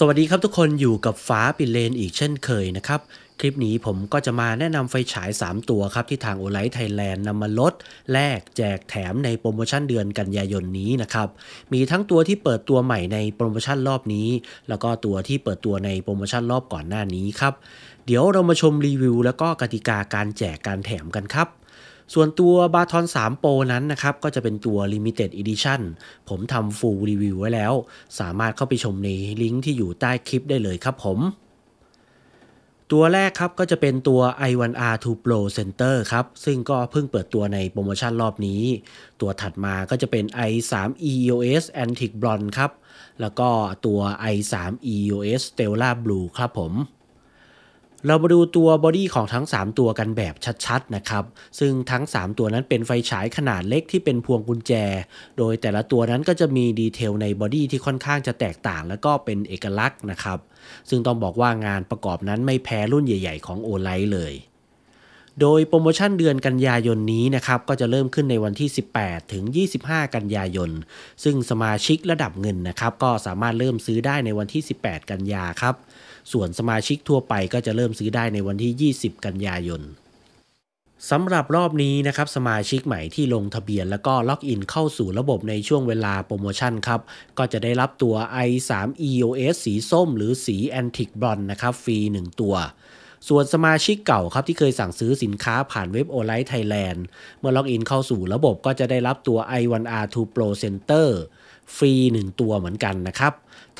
สวัสดีครับทุกคนอยู่กับฟ้าปิดเลนอีกเช่นเคยนะครับคลิปนี้ผมก็จะมาแนะนำไฟฉาย 3 ตัวครับที่ทางโอไลท์ไทยแลนด์นำมาลดแลกแจกแถมในโปรโมชั่นเดือนกันยายนนี้นะครับมีทั้งตัวที่เปิดตัวใหม่ในโปรโมชั่นรอบนี้ แล้วก็ตัวที่เปิดตัวในโปรโมชั่นรอบก่อนหน้านี้ครับเดี๋ยวเรามาชมรีวิว แล้วก็กติกาการแจกการแถมกันครับส่วนตัวบาทอน3โปรนั้นนะครับก็จะเป็นตัว Limited Edition ผมทำฟูลรีวิวไว้แล้ว สามารถเข้าไปชมในลิงก์ที่อยู่ใต้คลิปได้เลยครับผม ตัวแรกครับก็จะเป็นตัว i1R 2 Pro Center ครับ ซึ่งก็เพิ่งเปิดตัวในโปรโมชั่นรอบนี้ ตัวถัดมาก็จะเป็น i3 EOS Antique Blonde ครับ แล้วก็ตัว i3 EOS Stella Blue ครับผมเรามาดูตัวบอดี้ของทั้ง 3 ตัวกันแบบชัด ๆ นะครับ ซึ่งทั้ง 3 ตัวนั้นเป็นไฟฉายขนาดเล็กที่เป็นพวงกุญแจ โดยแต่ละตัวนั้นก็จะมีดีเทลในบอดี้ที่ค่อนข้างจะแตกต่างและก็เป็นเอกลักษณ์นะครับ ซึ่งต้องบอกว่างานประกอบนั้นไม่แพ้รุ่นใหญ่ ๆ ของโอไลเลยโดยโปรโมชั่นเดือนกันยายนนี้นะครับก็จะเริ่มขึ้นในวันที่ 18 ถึง 25 กันยายน ซึ่งสมาชิกระดับเงินนะครับก็สามารถเริ่มซื้อได้ในวันที่ 18 กันยาครับ ส่วนสมาชิกทั่วไปก็จะเริ่มซื้อได้ในวันที่ 20 กันยายนสำหรับรอบนี้นะครับสมาชิกใหม่ที่ลงทะเบียน แล้วก็ล็อกอินเข้าสู่ระบบในช่วงเวลาโปรโมชั่นครับก็จะได้รับตัว i3 EOS สีส้ม หรือสี Antique b r o n e นะครับฟรี1 ตัวส่วนสมาชิกเก่าครับที่เคยสั่งซื้อสินค้าผ่านเว็บโอไลท์ไทยแลนด์เมื่อล็อกอินเข้าสู่ระบบก็จะได้รับตัว i1R2 Pro Center ฟรี 1 ตัวเหมือนกันนะครับ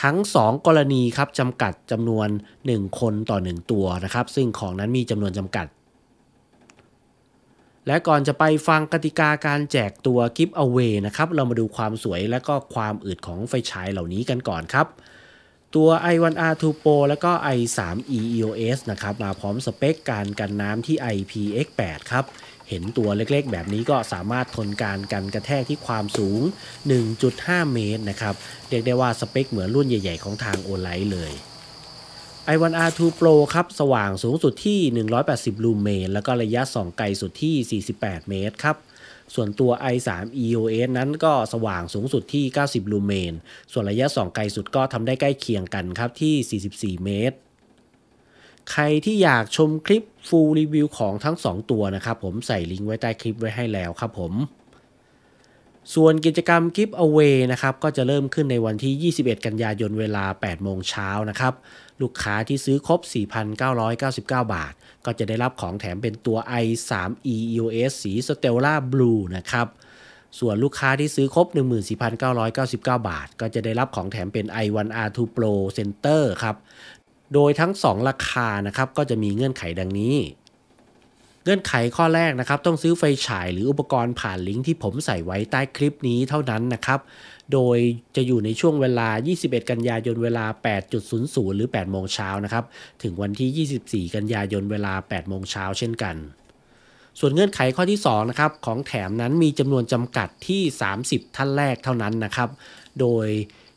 ทั้ง 2 กรณีครับจำกัดจำนวน 1 คนต่อ 1 ตัวนะครับ ซึ่งของนั้นมีจำนวนจำกัด และก่อนจะไปฟังกติกาการแจกตัวกิฟต์เอาเวนะครับ เรามาดูความสวยและก็ความอืดของไฟฉายเหล่านี้กันก่อนครับตัว i1R2 Pro แล้วก็ i3e EOS นะครับมาพร้อมสเปคการกันน้ำที่ IPX8 ครับ เห็นตัวเล็กๆแบบนี้ก็สามารถทนการกันกระแทกที่ความสูง 1.5 เมตรนะครับ เรียกได้ว่าสเปคเหมือนรุ่นใหญ่ๆของทางโอไลท์เลย i1R2 Pro ครับสว่างสูงสุดที่ 180 ลูเมน แล้วก็ระยะส่องไกลสุดที่ 48 เมตรครับส่วนตัว i3 EOS นั้นก็สว่างสูงสุดที่ 90ลูเมน ส่วนระยะส่องไกลสุดก็ทำได้ใกล้เคียงกันครับที่ 44 เมตร ใครที่อยากชมคลิปฟูลรีวิวของทั้ง 2 ตัวนะครับ ผมใส่ลิงก์ไว้ใต้คลิปไว้ให้แล้วครับผมส่วนกิจกรรม Give เอ a y นะครับ ก็จะเริ่มขึ้นในวันที่ 21 กันยายนเวลา 8 โมงเช้านะครับ ลูกค้าที่ซื้อครบ 4,999 บาท ก็จะได้รับของแถมเป็นตัว i3e EOS สี Stella Blue นะครับส่วนลูกค้าที่ซื้อครบ 14,999 บาท ก็จะได้รับของแถมเป็น i1R2 Pro Center ครับโดยทั้ง 2 ราคานะครับ ก็จะมีเงื่อนไขดังนี้เงื่อนไขข้อแรกนะครับต้องซื้อไฟฉายหรืออุปกรณ์ผ่านลิงก์ที่ผมใส่ไว้ใต้คลิปนี้เท่านั้นนะครับ โดยจะอยู่ในช่วงเวลา 21 กันยายนเวลา 8.00 หรือ8โมงเช้านะครับถึงวันที่ 24 กันยายนเวลา8โมงเช้าเช่นกัน ส่วนเงื่อนไขข้อที่2นะครับของแถมนั้นมีจำนวนจำกัดที่ 30 ท่านแรกเท่านั้นนะครับโดย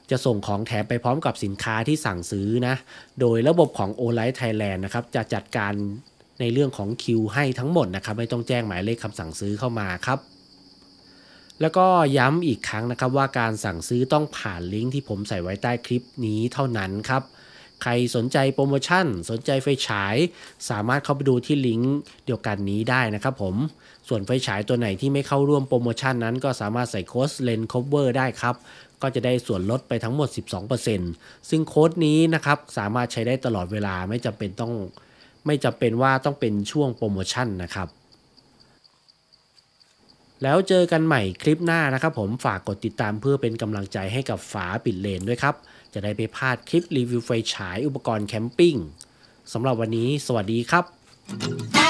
จะส่งของแถมไปพร้อมกับสินค้าที่สั่งซื้อนะโดยระบบของ o l i ไล์ไทยแลนด์นะครับจะจัดการในเรื่องของคิวให้ทั้งหมดนะครับไม่ต้องแจ้งหมายเลขคำสั่งซื้อเข้ามาครับ แล้วก็ย้ำอีกครั้งนะครับว่าการสั่งซื้อต้องผ่านลิงก์ที่ผมใส่ไว้ใต้คลิปนี้เท่านั้นครับใครสนใจโปรโมชั่น สนใจไฟฉาย สามารถเข้าไปดูที่ลิงก์เดียวกันนี้ได้นะครับผม ส่วนไฟฉายตัวไหนที่ไม่เข้าร่วมโปรโมชั่นนั้นก็สามารถใส่โค้ดเลนคอเวอร์ได้ครับก็จะได้ส่วนลดไปทั้งหมด 12%ซึ่งโค้ดนี้นะครับสามารถใช้ได้ตลอดเวลาไม่จำเป็นต้องไม่จำเป็นว่าต้องเป็นช่วงโปรโมชั่นนะครับ แล้วเจอกันใหม่คลิปหน้านะครับผมฝากกดติดตามเพื่อเป็นกำลังใจให้กับฝาปิดเลนด้วยครับ จะได้ไปพลาดคลิปรีวิวไฟฉายอุปกรณ์แคมปิ้งสำหรับวันนี้สวัสดีครับ h